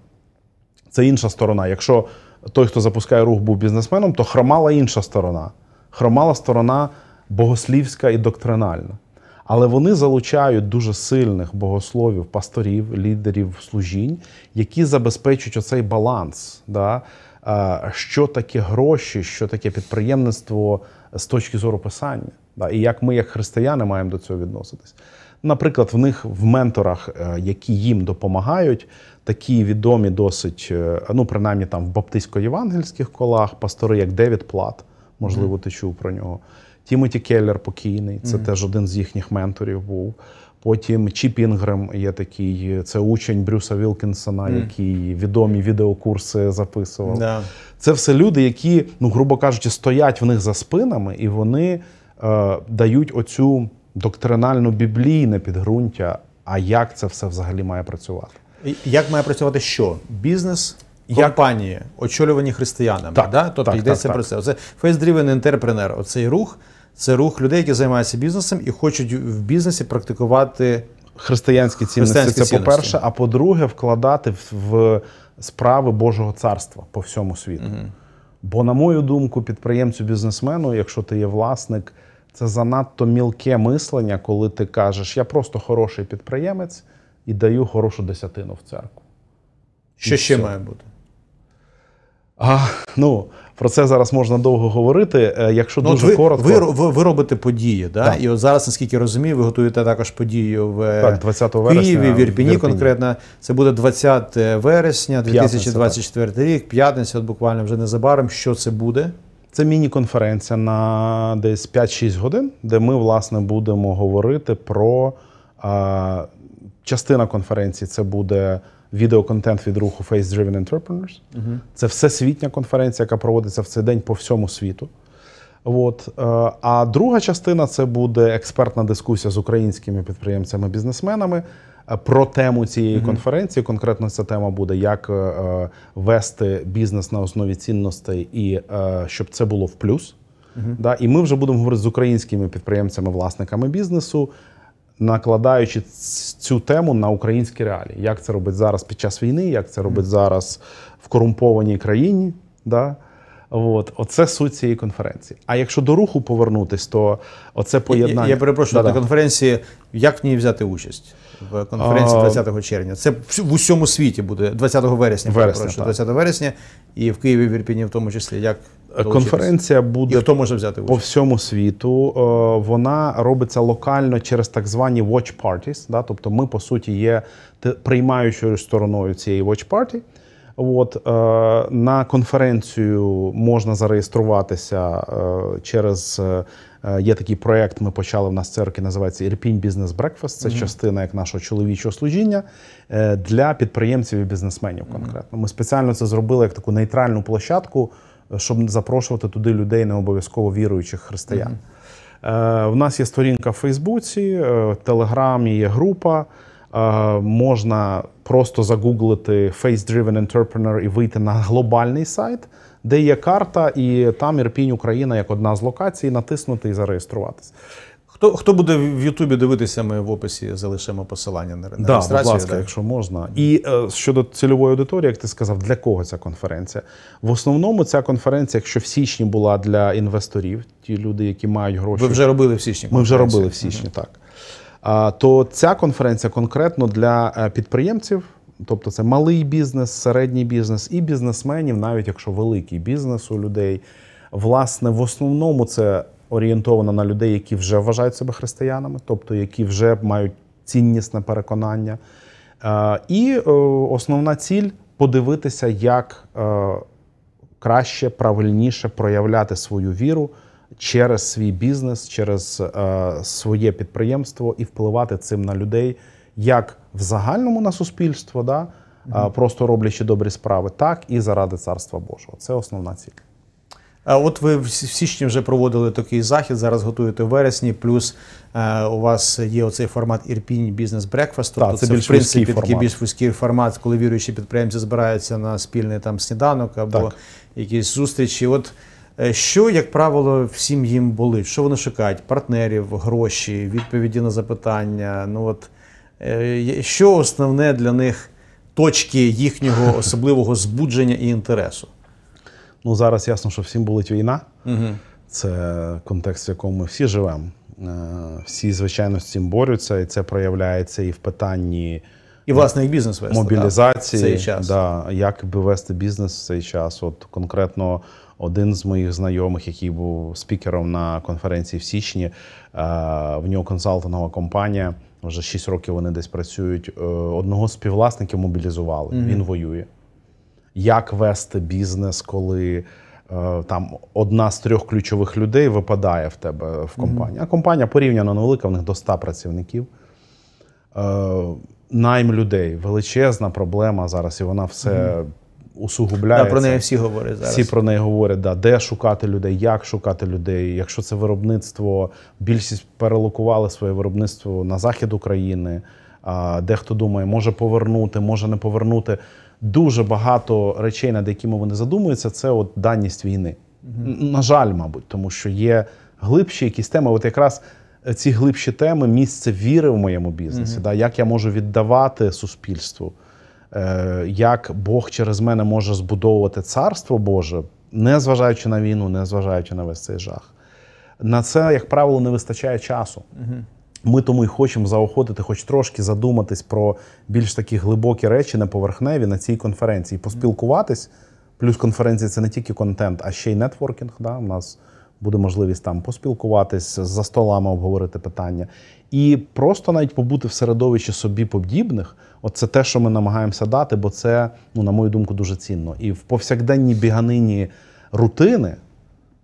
Speaker 2: це інша сторона. Якщо той, хто запускає рух, був бізнесменом, то хромала інша сторона. Хромала сторона богослівська і доктринальна. Але вони залучають дуже сильних богословів, пасторів, лідерів служінь, які забезпечують оцей баланс, да? Е, що таке гроші, що таке підприємництво е, з точки зору писання, да? і як ми, як християни, маємо до цього відноситись. Наприклад, в них в менторах, е, які їм допомагають, такі відомі досить, ну принаймні там в баптистсько-євангельських колах, пастори, як Девід Плат, можливо, ти чув про нього. Тімоті Келлер покійний, це mm -hmm. теж один з їхніх менторів був. Потім Чіп Інгрем є такий, це учень Брюса Вілкінсона, mm. який відомі відеокурси записував. Yeah. Це все люди, які, ну, грубо кажучи, стоять в них за спинами і вони е, дають оцю доктринальну біблійне підґрунтя. А як це все взагалі має працювати?
Speaker 1: Як має працювати що? Бізнес? Компанії, очолювані християнами, так, да? тобто так, йдеться так, про це. Оце фейс-дрівен інтерпренер, оцей рух, це рух людей, які займаються бізнесом і хочуть в бізнесі практикувати християнські цінності. Християнські це цінності. по-перше,
Speaker 2: а по-друге, вкладати в справи Божого царства по всьому світу. Угу. Бо, на мою думку, підприємцю-бізнесмену, якщо ти є власник, це занадто мілке мислення, коли ти кажеш, я просто хороший підприємець і даю хорошу десятину в церкву.
Speaker 1: Що і ще все. має бути?
Speaker 2: А, Ну, про це зараз можна довго говорити. Е, якщо
Speaker 1: ну, дуже ви, коротко, ви,
Speaker 2: ви, ви робите події,
Speaker 1: да? да? і от зараз, наскільки розумію, ви готуєте також подію в е, так, 20 вересня, Києві, в Ірпіні. Конкретно це буде 20 вересня, 2024 п'ятниця, рік. П'ятниця, от буквально вже незабаром. Що це буде? Це
Speaker 2: міні-конференція на десь 5-6 годин, де ми власне будемо говорити про. Частина конференції це буде відеоконтент від руху Face Driven Entrepreneurs. Угу. Це всесвітня конференція, яка проводиться в цей день по всьому світу. От. Е, а друга частина це буде експертна дискусія з українськими підприємцями-бізнесменами е, про тему цієї угу. конференції. Конкретно ця тема буде, як е, вести бізнес на основі цінностей і щоб це було в плюс. Да, І ми вже будемо говорити з українськими підприємцями, власниками бізнесу, накладаючи цю тему на українські реалії. Як це робить зараз під час війни, як це робить зараз в корумпованій країні? Да? От, оце суть цієї
Speaker 1: конференції. А якщо до руху повернутись, то оце поєднання. Я, я перепрошую да -да. на конференції. Як в ній взяти участь в конференції 20 червня? Це в усьому світі буде 20 вересня. вересня перепрошую, 20 вересня, і в Києві в Ірпіні в тому числі як. Конференція
Speaker 2: буде хто може взяти по всьому світу. Е, вона робиться локально через так звані watch parties. Да? Тобто, ми по суті є приймаючою стороною цієї watch party. От е, на конференцію можна зареєструватися е, через є такий проєкт. Ми почали в нас церкві. Називається Ірпінь Бізнес Брекфест. Це mm -hmm. частина як нашого чоловічого служіння для підприємців і бізнесменів. Конкретно ми спеціально це зробили як таку нейтральну площадку щоб запрошувати туди людей не обов'язково віруючих християн. Е, в нас є сторінка в Фейсбуці, е, в Телеграмі є група. Е, можна просто загуглити Face Driven Entrepreneur і вийти на глобальний сайт, де є карта, і там Ірпінь Україна як одна з локацій, натиснути і зареєструватися. Хто хто буде в Ютубі дивитися,
Speaker 1: ми в описі залишимо посилання на да, будь ласка, так? якщо можна.
Speaker 2: І е, щодо цільової аудиторії, як ти сказав, для кого ця конференція? В основному ця конференція, якщо в січні була для інвесторів, ті люди, які мають гроші. Ви вже робили в січні. Ми вже робили в січні, угу. так. А, то ця конференція конкретно для е, підприємців. Тобто це малий бізнес, середній бізнес і бізнесменів, навіть якщо великий бізнес у людей. Власне, в основному це орієнтована на людей, які вже вважають себе християнами, тобто які вже мають ціннісне переконання. Е, і е, основна ціль подивитися, як е, краще, правильніше проявляти свою віру через свій бізнес, через своє підприємство і впливати цим на людей, як в загальному на суспільство, да, mm просто
Speaker 1: роблячи добрі справи, так і заради царства Божого. Це основна ціль. Е, от ви в січні вже проводили такий захід. Зараз готуєте в вересні. Плюс е, у вас є оцей формат Ірпінь бізнес брекфаст Тобто це, більш в принципі такий формат. більш вузький формат, коли віруючі підприємці збираються на спільний там сніданок або так. якісь зустрічі. От е, що, як правило, всім їм болить? Що вони шукають? Партнерів, гроші, відповіді на запитання. Ну от що основне для них точки їхнього [LAUGHS] особливого збудження і інтересу? Ну зараз ясно, що всім болить війна.
Speaker 2: Угу. Це контекст, в якому ми всі живемо. Е, всі, звичайно, з цим борються, і це проявляється і в питанні і власне як бізнес вести, мобілізації, да, в цей час. Да, як би вести бізнес в цей час. От конкретно один з моїх знайомих, який був спікером на конференції в січні, е, в нього консалтингова компанія. Вже 6 років вони десь працюють. Е, одного з співвласників мобілізували. Mm -hmm. Він воює як вести бізнес, коли е, там одна з трьох ключових людей випадає в тебе в компанії. Mm -hmm. А компанія порівняно невелика, в них до 100 працівників. Е, найм людей величезна проблема зараз, і вона все mm -hmm. усугубляється. Да, про неї всі говорять зараз. Всі про неї говорять, да, де шукати людей, як шукати людей. Якщо це виробництво, більшість перелокували своє виробництво на захід України. Дехто думає, може повернути, може не повернути дуже багато речей, над якими вони задумуються, це от даність війни. Угу. На жаль, мабуть, тому що є глибші якісь теми. От якраз е, ці глибші теми місце віри в моєму бізнесі, угу. да, як я можу віддавати суспільству, е, як Бог через мене може збудовувати царство Боже, не зважаючи на війну, не зважаючи на весь цей жах. На це, як правило, не вистачає часу. Угу. Ми тому й хочемо заохотити, хоч трошки задуматись про більш такі глибокі речі на поверхневі на цій конференції, поспілкуватись. Плюс конференція це не тільки контент, а ще й нетворкінг. Да? У нас буде можливість там поспілкуватись, за столами обговорити питання. І просто навіть побути в середовищі собі подібних. От це те, що ми намагаємося дати, бо це, ну, на мою думку, дуже цінно. І в повсякденній біганині рутини,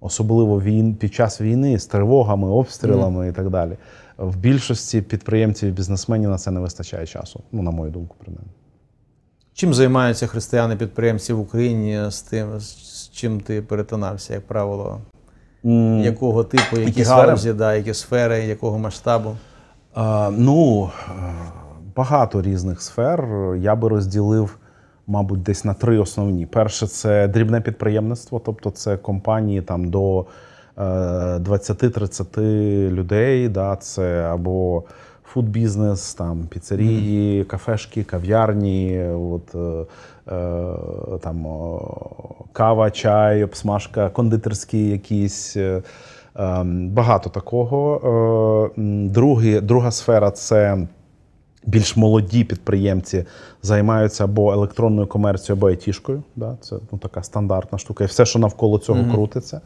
Speaker 2: особливо війн під час війни з тривогами, обстрілами mm. і так далі в більшості підприємців і бізнесменів на це не вистачає часу. Ну, на мою думку, принаймні.
Speaker 1: Чим займаються християни-підприємці в Україні з тим, з чим ти перетинався, як правило? Якого типу, які, які да, які сфери, якого масштабу? А,
Speaker 2: ну, е, багато різних сфер. Я би розділив, мабуть, десь на три основні. Перше, це дрібне підприємництво, тобто це компанії там до. 20-30 е, людей. Да, Це або фудбізнес, там піцерії, кафешки, кав'ярні, от е, е, там кава, чай, обсмажка, кондитерські якісь. Ем, багато такого. Другі, Друга сфера це більш молоді підприємці займаються або електронною комерцією, або айтішкою. Да? Це ну, така стандартна штука. І все, що навколо цього mm -hmm. крутиться.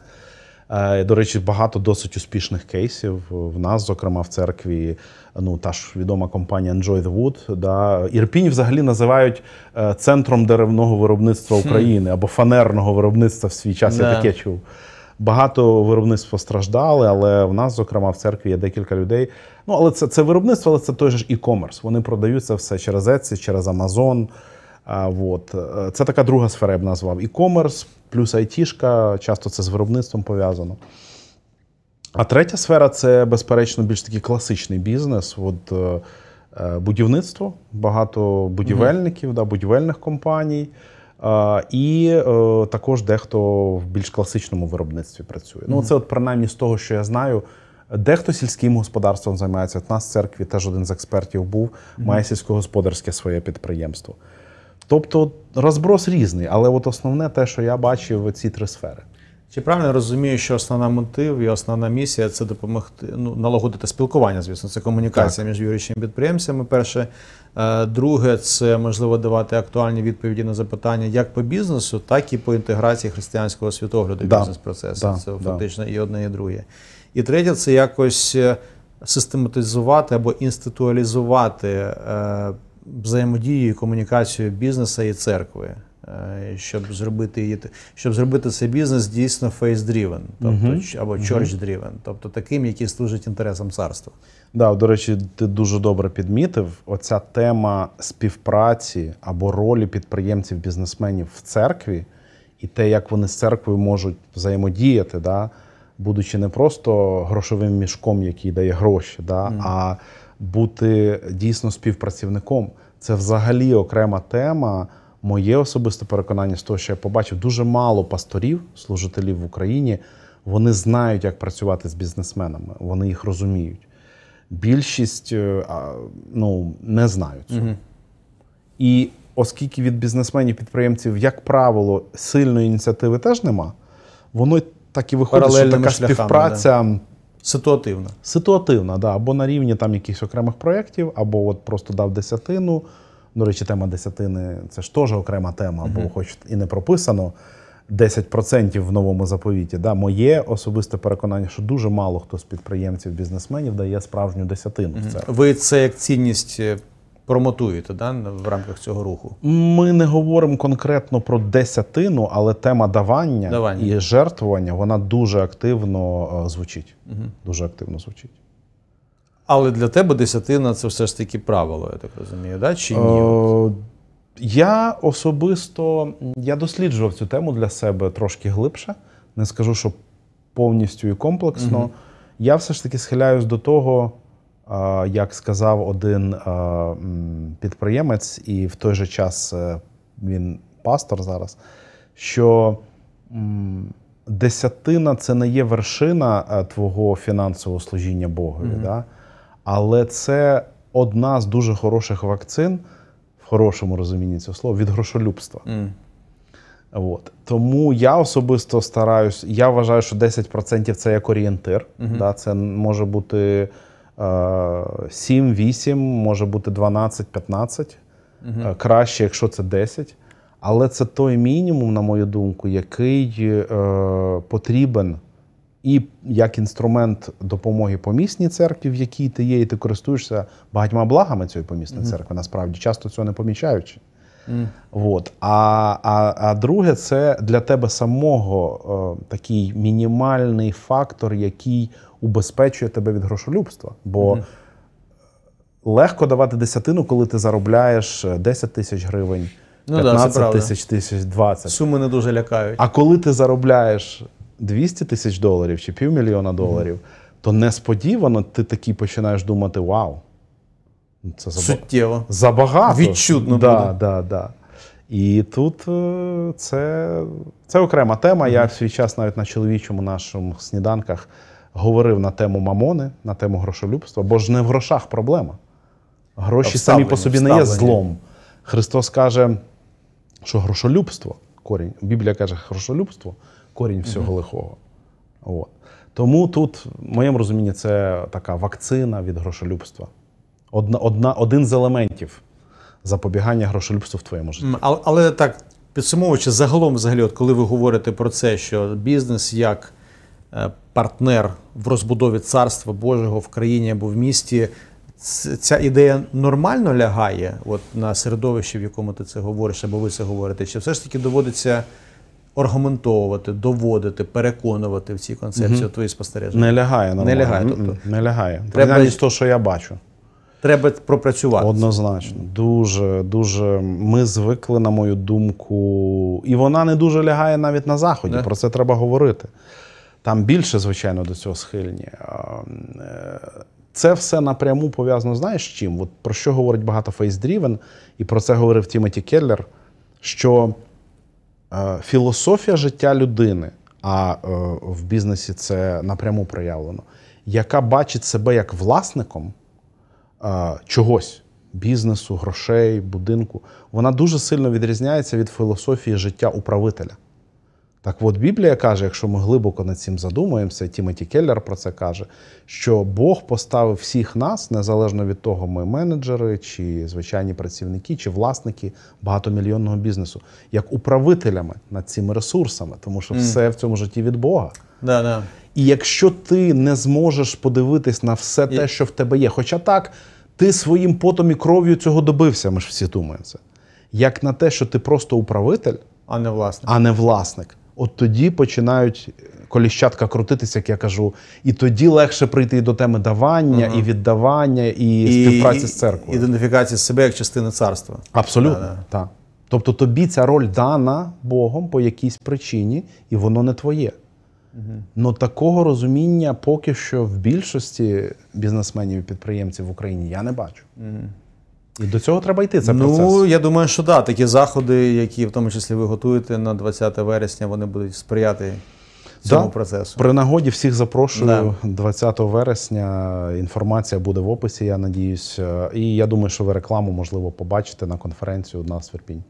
Speaker 2: Е, до речі, багато досить успішних кейсів. В нас, зокрема, в церкві, ну та ж відома компанія Enjoy the Wood. Да. Ірпінь взагалі називають е, центром деревного виробництва України або фанерного виробництва в свій час. Да. Я таке чув. Багато виробництв постраждали, але в нас, зокрема, в церкві є декілька людей. Ну, але це це виробництво, але це той же ж e-commerce. Вони продаються все через Etsy, через Amazon. А, от. Це така друга сфера, я б назвав. E-commerce, плюс Айтішка, часто це з виробництвом пов'язано. А третя сфера це, безперечно, більш такий класичний бізнес. От, е, е, Будівництво, багато будівельників, да, будівельних компаній. І е, також дехто в більш класичному виробництві працює. Ну, це, от принаймні, з того, що я знаю. Дехто сільським господарством займається. От нас в церкві теж один з експертів був, має сільськогосподарське своє підприємство. Тобто розброс різний, але от основне те, що я бачив, в ці три сфери.
Speaker 1: Чи правильно розумію, що основна мотив і основна місія це допомогти ну, налагодити спілкування, звісно, це комунікація так. між юридичними підприємцями. Перше, е, друге, це можливо давати актуальні відповіді на запитання як по бізнесу, так і по інтеграції християнського світогляду да. бізнес процесу. Да. Це фактично да. і одне, і друге. І третє, це якось е, систематизувати або інституалізувати е, взаємодію і комунікацію бізнесу і церкви. Е, щоб зробити її, щоб зробити цей бізнес дійсно фейс-дрівен, тобто uh або чорч-дрівен, тобто таким, який служить інтересам царства. Да, до речі, ти
Speaker 2: дуже добре підмітив. Оця тема співпраці або ролі підприємців-бізнесменів в церкві, і те, як вони з церквою можуть взаємодіяти, да, будучи не просто грошовим мішком, який дає гроші, да, uh а бути дійсно співпрацівником. Це взагалі окрема тема. Моє особисте переконання з того, що я побачив, дуже мало пасторів, служителів в Україні. Вони знають, як працювати з бізнесменами, вони їх розуміють. Більшість е, ну, не знають цього. І оскільки від бізнесменів-підприємців, як правило, сильної ініціативи теж нема, воно так і виходить, Паралельними що така шляхами, співпраця. Да.
Speaker 1: Ситуативна.
Speaker 2: Ситуативна, да. Або на рівні там якихось окремих проєктів, або от просто дав десятину. Ну, до речі, тема десятини це ж теж окрема тема, угу. бо хоч і не прописано. 10% в новому заповіті. Да, Моє особисте переконання, що дуже мало хто з підприємців, бізнесменів дає справжню десятину. в це. Ви
Speaker 1: це як цінність е, промотуєте да, в рамках цього руху?
Speaker 2: Ми не говоримо конкретно про десятину, але тема давання, давання. і жертвування вона дуже активно е, звучить. Угу. Дуже активно звучить.
Speaker 1: Але для тебе десятина це все ж таки правило, я так розумію, да? чи ні?
Speaker 2: О, е, я особисто я досліджував цю тему для себе трошки глибше. Не скажу, що повністю і комплексно. Угу. Я все ж таки схиляюсь до того, як сказав один підприємець, і в той же час е, він пастор зараз, що десятина це не є вершина е, твого фінансового служіння Богові, mm -hmm. да? але це одна з дуже хороших вакцин, в хорошому розумінні цього слова, від грошолюбства. Mm. От. Тому я особисто стараюсь, я вважаю, що 10% це як орієнтир. Mm Да? Це може бути. 7, е, 8, може бути 12, 15. Угу. Краще, якщо це 10. Але це той мінімум, на мою думку, який е, потрібен і як інструмент допомоги помісній церкві, в якій ти є, і ти користуєшся багатьма благами цієї помісної угу. церкви. Насправді часто цього не помічаючи. Mm. От. А а, а друге, це для тебе самого е, такий мінімальний фактор, який убезпечує тебе від грошолюбства. Бо mm. легко давати десятину, коли ти заробляєш 10 е, тисяч гривень, 15 ну, да, тисяч тисяч 20.
Speaker 1: Суми не дуже лякають. А
Speaker 2: коли ти заробляєш 200 тисяч доларів чи півмільйона доларів, mm. то несподівано ти такий починаєш думати: вау!
Speaker 1: Це Суттєво. Забагато. Відчутно да, буде.
Speaker 2: Да, да. І тут е, це це окрема тема. Mm -hmm. Я в свій час навіть на чоловічому нашому сніданках говорив на тему мамони, на тему грошолюбства, бо ж не в грошах проблема. Гроші самі по собі вставлені. не є злом. Христос каже, що грошолюбство корінь. Біблія каже, грошолюбство корінь всього mm -hmm. лихого. От. Тому тут, в моєму розумінні, це така вакцина від грошолюбства одна, одна, один з елементів запобігання грошолюбству в твоєму
Speaker 1: житті. Але, але так, підсумовуючи, загалом, взагалі, от коли ви говорите про це, що бізнес як е, партнер в розбудові царства Божого в країні або в місті. Ця ідея нормально лягає от, на середовище, в якому ти це говориш, або ви це говорите, чи все ж таки доводиться аргументовувати, доводити, переконувати в цій концепції угу. твої спостереження? Не лягає нормально. Не лягає. тобто. Не лягає. Треба... з того, що я бачу
Speaker 2: треба пропрацювати. Однозначно, дуже дуже ми звикли, на мою думку, і вона не дуже лягає навіть на заході. Не? Про це треба говорити. Там більше, звичайно, до цього схильні. Е, це все напряму пов'язано. Знаєш чим? От Про що говорить багато фейсдрівен, і про це говорив Тімоті Келлер, що е, філософія життя людини, а е, в бізнесі це напряму проявлено, яка бачить себе як власником чогось бізнесу, грошей, будинку, вона дуже сильно відрізняється від філософії життя управителя. Так от Біблія каже, якщо ми глибоко над цим задумаємося, Тімоті Келлер про це каже, що Бог поставив всіх нас, незалежно від того, ми менеджери, чи звичайні працівники, чи власники багатомільйонного бізнесу, як управителями над цими ресурсами, тому що mm. все в цьому житті від Бога. Да, да. І якщо ти не зможеш подивитись на все те, що в тебе є, хоча так, ти своїм потом і кров'ю цього добився, ми ж всі думаємо це. Як на те, що ти просто управитель, а не власник. А не власник. От тоді починають е, коліщатка крутитися, як я кажу, і тоді легше прийти до теми давання, угу. і віддавання, і, і співпраці з
Speaker 1: церквою. ідентифікації себе як частини царства. Абсолютно, так.
Speaker 2: Да, Тобто тобі ця роль дана Богом по якійсь причині, і воно не твоє. Ну такого розуміння поки що в більшості бізнесменів і підприємців в Україні я не бачу. І до цього
Speaker 1: треба йти. Це ну, процес. Ну я думаю, що да, такі заходи, які в тому числі ви готуєте на 20 вересня, вони будуть сприяти цьому да. процесу. При нагоді
Speaker 2: всіх запрошую. Да. 20 вересня інформація буде в описі. Я надіюсь, е, і я думаю, що ви рекламу можливо побачите на конференцію у нас в Ірпінь.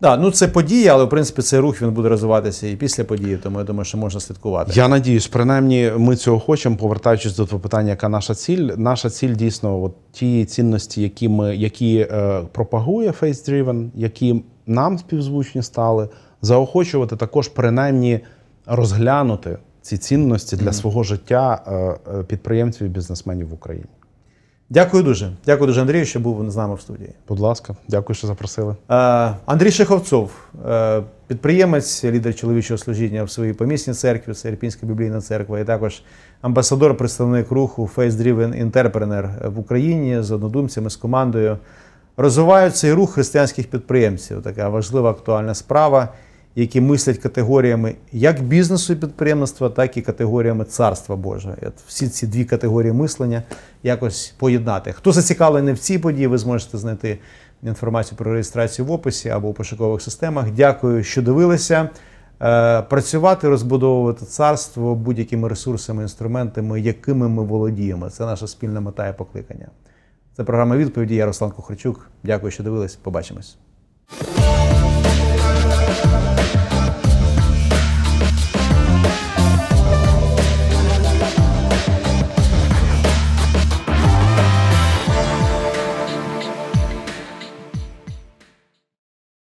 Speaker 1: Да, ну це події, але в принципі цей рух він буде розвиватися і після події, тому я думаю, що можна слідкувати. Я
Speaker 2: надіюсь, принаймні ми цього хочемо, повертаючись до того питання, яка наша ціль. Наша ціль дійсно, от ті цінності, які ми які е, пропагує Face Driven, які нам співзвучні стали, заохочувати також принаймні розглянути ці цінності для mm -hmm. свого життя е, е, підприємців і бізнесменів в Україні. Дякую дуже. Дякую дуже, Андрію, що був з нами в студії. Будь ласка, дякую, що запросили.
Speaker 1: Е, Андрій Шеховцов, е, підприємець, лідер чоловічого служіння в своїй помісній церкві, це Ірпінська біблійна церква, і також амбасадор, представник руху Face Driven Entrepreneur в Україні з однодумцями, з командою. Розвиваються цей рух християнських підприємців. Така важлива актуальна справа які мислять категоріями як бізнесу і підприємництва, так і категоріями царства Божого. от Всі ці дві категорії мислення якось поєднати. Хто зацікавлений в цій події, ви зможете знайти інформацію про реєстрацію в описі або у пошукових системах. Дякую, що дивилися. Е, працювати, розбудовувати царство будь-якими ресурсами, інструментами, якими ми володіємо. Це наша спільна мета і покликання. Це програма відповіді. Я Руслан Кухарчук. Дякую, що дивились. Побачимось.